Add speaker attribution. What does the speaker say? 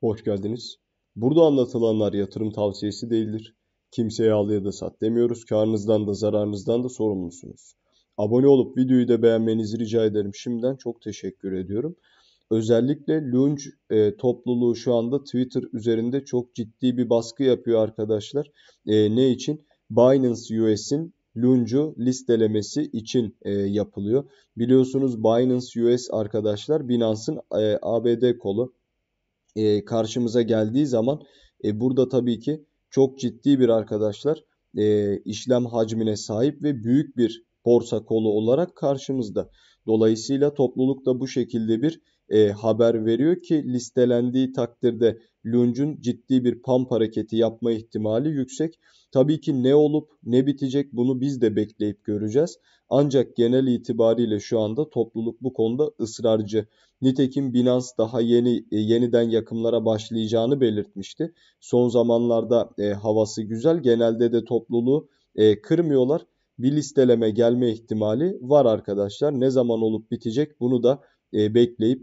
Speaker 1: Hoş geldiniz. Burada anlatılanlar yatırım tavsiyesi değildir. Kimseye al ya da sat demiyoruz. Karnınızdan da zararınızdan da sorumlusunuz. Abone olup videoyu da beğenmenizi rica ederim. Şimdiden çok teşekkür ediyorum. Özellikle Lunge e, topluluğu şu anda Twitter üzerinde çok ciddi bir baskı yapıyor arkadaşlar. E, ne için? Binance US'in Lunge'u listelemesi için e, yapılıyor. Biliyorsunuz Binance US arkadaşlar Binance'ın e, ABD kolu e, karşımıza geldiği zaman e, burada tabii ki çok ciddi bir arkadaşlar e, işlem hacmine sahip ve büyük bir borsa kolu olarak karşımızda. Dolayısıyla topluluk da bu şekilde bir e, haber veriyor ki listelendiği takdirde Lunge'un ciddi bir pump hareketi yapma ihtimali yüksek. Tabii ki ne olup ne bitecek bunu biz de bekleyip göreceğiz. Ancak genel itibariyle şu anda topluluk bu konuda ısrarcı. Nitekim Binance daha yeni e, yeniden yakımlara başlayacağını belirtmişti. Son zamanlarda e, havası güzel. Genelde de topluluğu e, kırmıyorlar. Bir listeleme gelme ihtimali var arkadaşlar. Ne zaman olup bitecek bunu da e, bekleyip